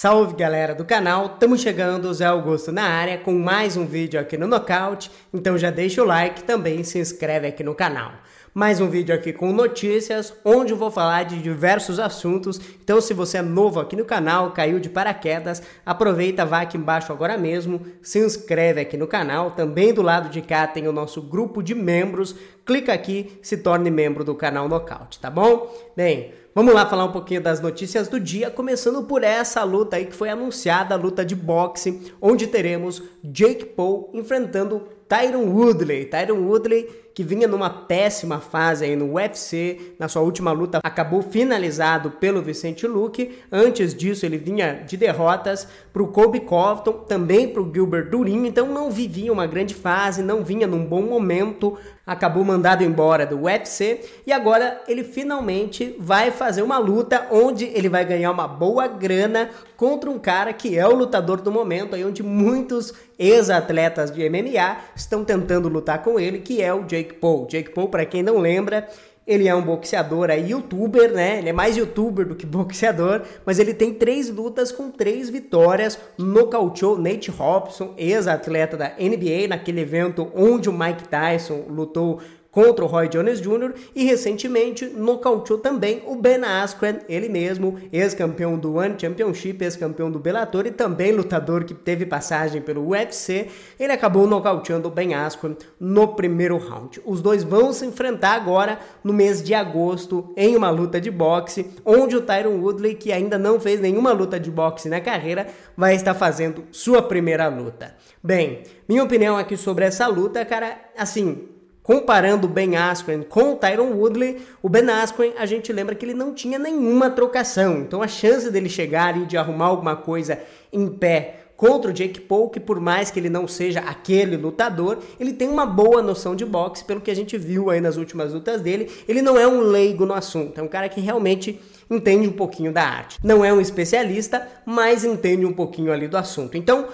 Salve galera do canal, estamos chegando, Zé Augusto na área com mais um vídeo aqui no Nocaute, então já deixa o like também se inscreve aqui no canal. Mais um vídeo aqui com notícias, onde eu vou falar de diversos assuntos, então se você é novo aqui no canal, caiu de paraquedas, aproveita, vá aqui embaixo agora mesmo, se inscreve aqui no canal, também do lado de cá tem o nosso grupo de membros, clica aqui, se torne membro do canal Nocaute, tá bom? Bem, vamos lá falar um pouquinho das notícias do dia, começando por essa luta aí que foi anunciada, a luta de boxe, onde teremos Jake Paul enfrentando Tyron Woodley. Tyron Woodley que vinha numa péssima fase aí no UFC, na sua última luta acabou finalizado pelo Vicente Luque. Antes disso, ele vinha de derrotas para o Kobe Covington, também para o Gilbert Durinho, então não vivia uma grande fase, não vinha num bom momento acabou mandado embora do UFC e agora ele finalmente vai fazer uma luta onde ele vai ganhar uma boa grana contra um cara que é o lutador do momento, aí onde muitos ex-atletas de MMA estão tentando lutar com ele, que é o Jake Paul. Jake Paul, para quem não lembra, ele é um boxeador, é youtuber, né? Ele é mais youtuber do que boxeador, mas ele tem três lutas com três vitórias. Nocauteou Nate Robson, ex-atleta da NBA, naquele evento onde o Mike Tyson lutou contra o Roy Jones Jr. e recentemente nocauteou também o Ben Askren, ele mesmo, ex-campeão do One Championship, ex-campeão do Bellator e também lutador que teve passagem pelo UFC. Ele acabou nocauteando o Ben Askren no primeiro round. Os dois vão se enfrentar agora no mês de agosto em uma luta de boxe, onde o Tyron Woodley, que ainda não fez nenhuma luta de boxe na carreira, vai estar fazendo sua primeira luta. Bem, minha opinião aqui sobre essa luta, cara, assim, comparando o Ben Askren com o Tyron Woodley, o Ben Askren, a gente lembra que ele não tinha nenhuma trocação. Então a chance dele chegar e de arrumar alguma coisa em pé contra o Jake Paul, que por mais que ele não seja aquele lutador, ele tem uma boa noção de boxe, pelo que a gente viu aí nas últimas lutas dele. Ele não é um leigo no assunto, é um cara que realmente entende um pouquinho da arte. Não é um especialista, mas entende um pouquinho ali do assunto. Então,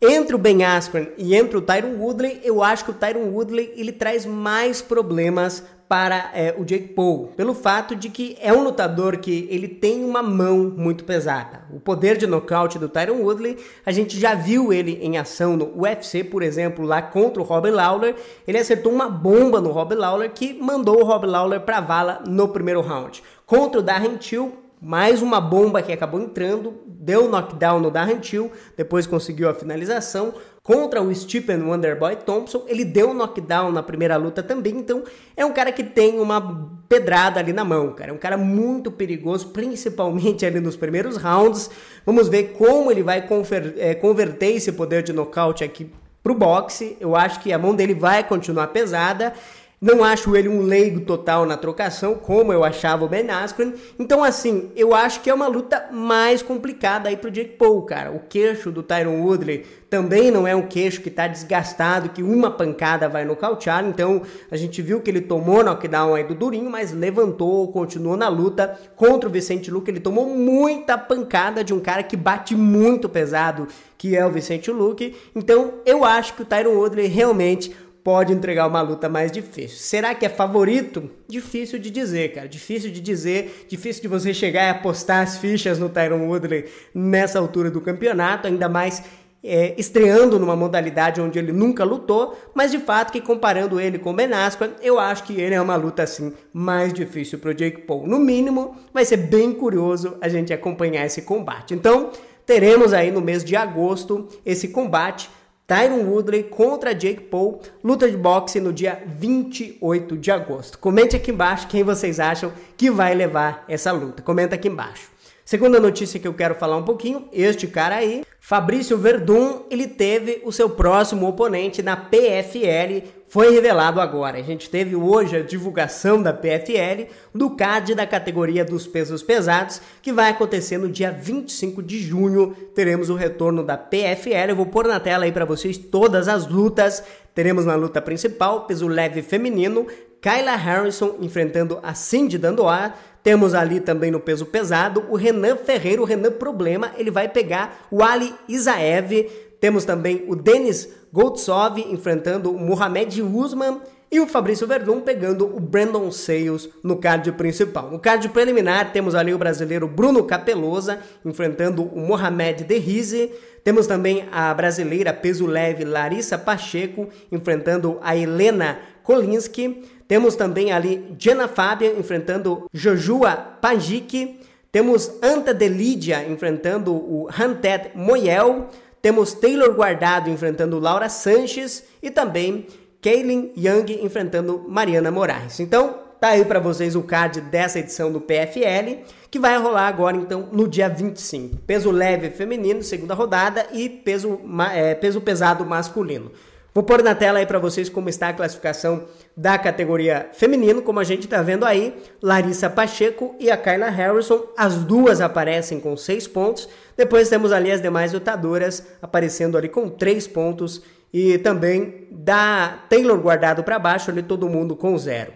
entre o Ben Askren e entre o Tyron Woodley, eu acho que o Tyron Woodley ele traz mais problemas para é, o Jake Paul, pelo fato de que é um lutador que ele tem uma mão muito pesada. O poder de nocaute do Tyron Woodley, a gente já viu ele em ação no UFC, por exemplo, lá contra o Rob Lawler. Ele acertou uma bomba no Rob Lawler que mandou o Rob Lawler para a vala no primeiro round. Contra o Darren Till, mais uma bomba que acabou entrando, deu knockdown no Darren Till, depois conseguiu a finalização contra o Stephen Wonderboy Thompson, ele deu knockdown na primeira luta também, então é um cara que tem uma pedrada ali na mão, cara, é um cara muito perigoso, principalmente ali nos primeiros rounds, vamos ver como ele vai eh, converter esse poder de nocaute aqui pro boxe, eu acho que a mão dele vai continuar pesada, não acho ele um leigo total na trocação, como eu achava o Ben Askren. Então, assim, eu acho que é uma luta mais complicada aí pro Jake Paul, cara. O queixo do Tyron Woodley também não é um queixo que tá desgastado, que uma pancada vai nocautear. Então, a gente viu que ele tomou knockdown aí do Durinho, mas levantou, continuou na luta contra o Vicente Luque. Ele tomou muita pancada de um cara que bate muito pesado, que é o Vicente Luque. Então, eu acho que o Tyron Woodley realmente pode entregar uma luta mais difícil. Será que é favorito? Difícil de dizer, cara. Difícil de dizer, difícil de você chegar e apostar as fichas no Tyron Woodley nessa altura do campeonato, ainda mais é, estreando numa modalidade onde ele nunca lutou, mas de fato que comparando ele com o Ben Askren, eu acho que ele é uma luta assim mais difícil para o Jake Paul. No mínimo, vai ser bem curioso a gente acompanhar esse combate. Então, teremos aí no mês de agosto esse combate Tyron Woodley contra Jake Paul, luta de boxe no dia 28 de agosto. Comente aqui embaixo quem vocês acham que vai levar essa luta. Comenta aqui embaixo. Segunda notícia que eu quero falar um pouquinho, este cara aí Fabrício Verdun, ele teve o seu próximo oponente na PFL, foi revelado agora. A gente teve hoje a divulgação da PFL, do CAD da categoria dos pesos pesados, que vai acontecer no dia 25 de junho. Teremos o retorno da PFL. Eu vou pôr na tela aí para vocês todas as lutas. Teremos na luta principal, peso leve feminino, Kyla Harrison enfrentando a Cindy Dandoar temos ali também no peso pesado o Renan Ferreira, o Renan Problema, ele vai pegar o Ali Isaev. Temos também o Denis Goltsov enfrentando o Mohamed Usman e o Fabrício Verdun pegando o Brandon Sales no card principal. No card preliminar, temos ali o brasileiro Bruno Capelosa enfrentando o Mohamed Derrize. Temos também a brasileira peso leve Larissa Pacheco enfrentando a Helena Kolinski. Temos também ali Jana Fabian enfrentando Jojua Pajic. Temos Anta Delidia enfrentando o Hantet Moyel. Temos Taylor Guardado enfrentando Laura Sanches. E também Kaylin Young enfrentando Mariana Moraes. Então, tá aí para vocês o card dessa edição do PFL, que vai rolar agora então no dia 25. Peso leve feminino, segunda rodada, e peso, é, peso pesado masculino. Vou pôr na tela aí para vocês como está a classificação da categoria feminino, como a gente está vendo aí, Larissa Pacheco e a Carla Harrison, as duas aparecem com seis pontos. Depois temos ali as demais lutadoras aparecendo ali com três pontos e também da Taylor guardado para baixo ali todo mundo com zero.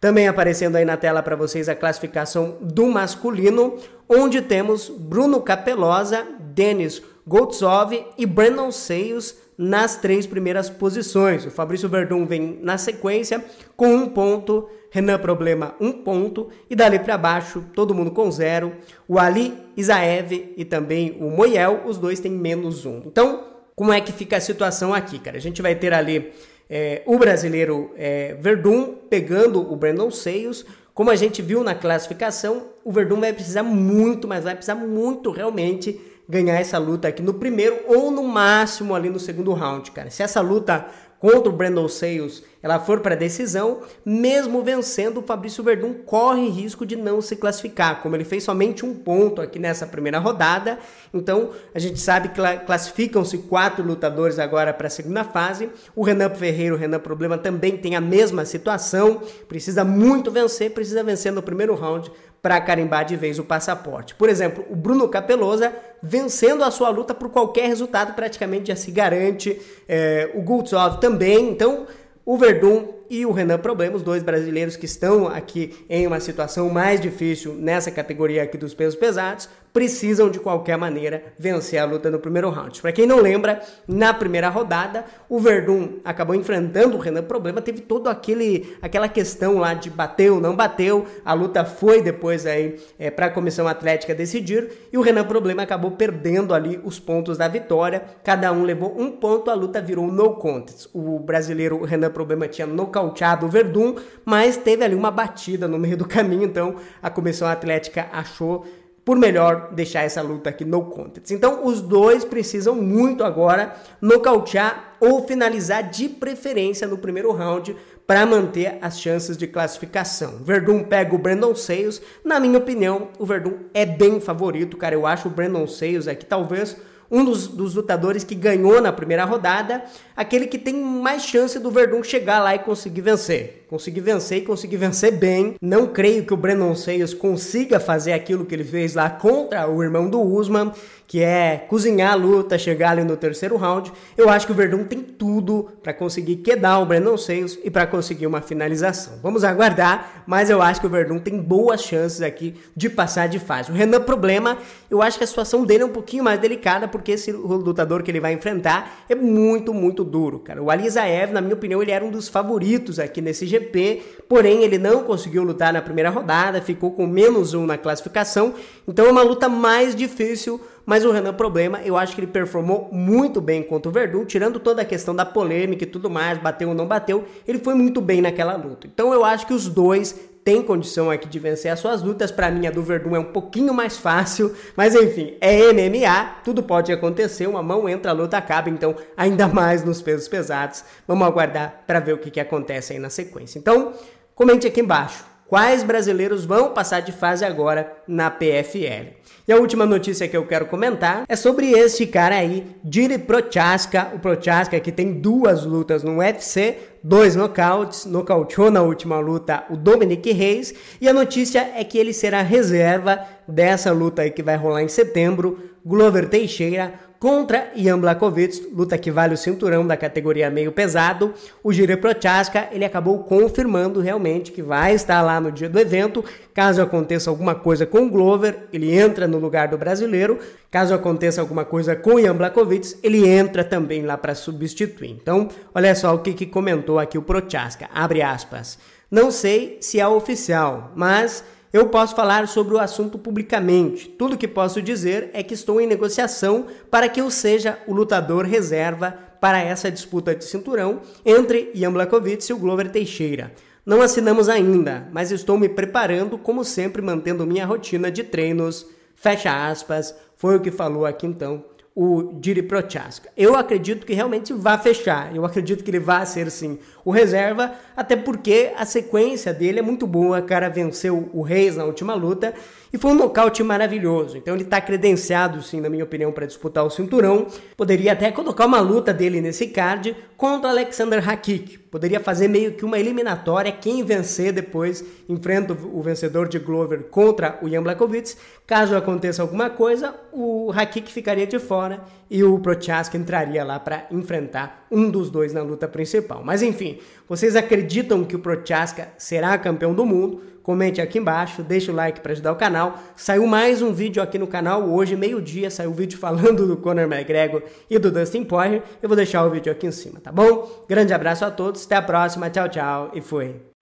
Também aparecendo aí na tela para vocês a classificação do masculino, onde temos Bruno Capelosa, Denis Goltsov e Brandon Seios nas três primeiras posições. O Fabrício Verdun vem na sequência com um ponto, Renan Problema um ponto, e dali para baixo todo mundo com zero. O Ali Isaev e também o Moiel, os dois têm menos um. Então, como é que fica a situação aqui, cara? A gente vai ter ali é, o brasileiro é, Verdun pegando o Brandon Seios. Como a gente viu na classificação, o Verdun vai precisar muito, mas vai precisar muito realmente ganhar essa luta aqui no primeiro ou no máximo ali no segundo round, cara. Se essa luta contra o Brandon Sales ela for para decisão, mesmo vencendo, o Fabrício Verdun corre risco de não se classificar, como ele fez somente um ponto aqui nessa primeira rodada. Então, a gente sabe que classificam-se quatro lutadores agora para a segunda fase. O Renan Ferreira, o Renan Problema também tem a mesma situação, precisa muito vencer, precisa vencer no primeiro round para carimbar de vez o passaporte. Por exemplo, o Bruno Capelosa, vencendo a sua luta por qualquer resultado, praticamente já se garante. É, o Gultsov também. Então, o Verdun e o Renan Problema, os dois brasileiros que estão aqui em uma situação mais difícil nessa categoria aqui dos pesos pesados, precisam de qualquer maneira vencer a luta no primeiro round. Para quem não lembra, na primeira rodada, o Verdun acabou enfrentando o Renan Problema, teve todo aquele aquela questão lá de bateu, não bateu, a luta foi depois aí é, para a comissão atlética decidir e o Renan Problema acabou perdendo ali os pontos da vitória, cada um levou um ponto, a luta virou no contest. O brasileiro Renan Problema tinha no nocauteado o Verdun, mas teve ali uma batida no meio do caminho, então a Comissão Atlética achou por melhor deixar essa luta aqui no contest. Então, os dois precisam muito agora nocautear ou finalizar de preferência no primeiro round para manter as chances de classificação. Verdun pega o Brandon Sales. Na minha opinião, o Verdun é bem favorito, cara. Eu acho o Brandon Sales aqui talvez um dos, dos, lutadores que ganhou na primeira rodada, aquele que tem mais chance do Verdun chegar lá e conseguir vencer. Consegui vencer e consegui vencer bem. Não creio que o Brandon Seios consiga fazer aquilo que ele fez lá contra o irmão do Usman, que é cozinhar a luta, chegar ali no terceiro round. Eu acho que o Verdun tem tudo para conseguir quedar o Brandon Seios e para conseguir uma finalização. Vamos aguardar, mas eu acho que o Verdun tem boas chances aqui de passar de fase. O Renan problema, eu acho que a situação dele é um pouquinho mais delicada porque esse lutador que ele vai enfrentar é muito, muito duro, cara. O Alizaev, na minha opinião, ele era um dos favoritos aqui nesse GP, porém ele não conseguiu lutar na primeira rodada, ficou com menos um na classificação, então é uma luta mais difícil, mas o Renan Problema, eu acho que ele performou muito bem contra o Verdun, tirando toda a questão da polêmica e tudo mais, bateu ou não bateu, ele foi muito bem naquela luta. Então eu acho que os dois tem condição aqui de vencer as suas lutas. Para mim, a do Verdun é um pouquinho mais fácil, mas enfim, é MMA, tudo pode acontecer. Uma mão entra, a luta acaba, então ainda mais nos pesos pesados. Vamos aguardar para ver o que, que acontece aí na sequência. Então, comente aqui embaixo quais brasileiros vão passar de fase agora na PFL. E a última notícia que eu quero comentar é sobre este cara aí, Diri Prochaska, o Prochaska que tem duas lutas no UFC, dois nocautes, nocauteou na última luta o Dominic Reis, e a notícia é que ele será reserva dessa luta aí que vai rolar em setembro, Glover Teixeira contra Ian Blakovic, luta que vale o cinturão da categoria meio pesado. O Jiri Prochaska, ele acabou confirmando realmente que vai estar lá no dia do evento. Caso aconteça alguma coisa com o Glover, ele entra no lugar do brasileiro. Caso aconteça alguma coisa com Ian Blakovic, ele entra também lá para substituir. Então, olha só o que, que comentou aqui o Prochaska, abre aspas. Não sei se é oficial, mas eu posso falar sobre o assunto publicamente. Tudo que posso dizer é que estou em negociação para que eu seja o lutador reserva para essa disputa de cinturão entre Ian Blakovic e o Glover Teixeira. Não assinamos ainda, mas estou me preparando, como sempre, mantendo minha rotina de treinos. Fecha aspas, foi o que falou aqui então o Diri Prochaska. Eu acredito que realmente vá fechar, eu acredito que ele vá ser sim o reserva, até porque a sequência dele é muito boa. O cara venceu o Reis na última luta e foi um nocaute maravilhoso. Então ele está credenciado, sim, na minha opinião, para disputar o cinturão. Poderia até colocar uma luta dele nesse card contra Alexander Hakik. Poderia fazer meio que uma eliminatória. Quem vencer depois enfrenta o vencedor de Glover contra o Jan Blakovic. Caso aconteça alguma coisa, o Hakik ficaria de fora e o Prochaska entraria lá para enfrentar um dos dois na luta principal. Mas enfim, vocês acreditam que o Prochaska será campeão do mundo? Comente aqui embaixo, deixe o like para ajudar o canal. Saiu mais um vídeo aqui no canal hoje, meio-dia, saiu um vídeo falando do Conor McGregor e do Dustin Poirier. Eu vou deixar o vídeo aqui em cima, tá bom? Grande abraço a todos, até a próxima, tchau, tchau e fui.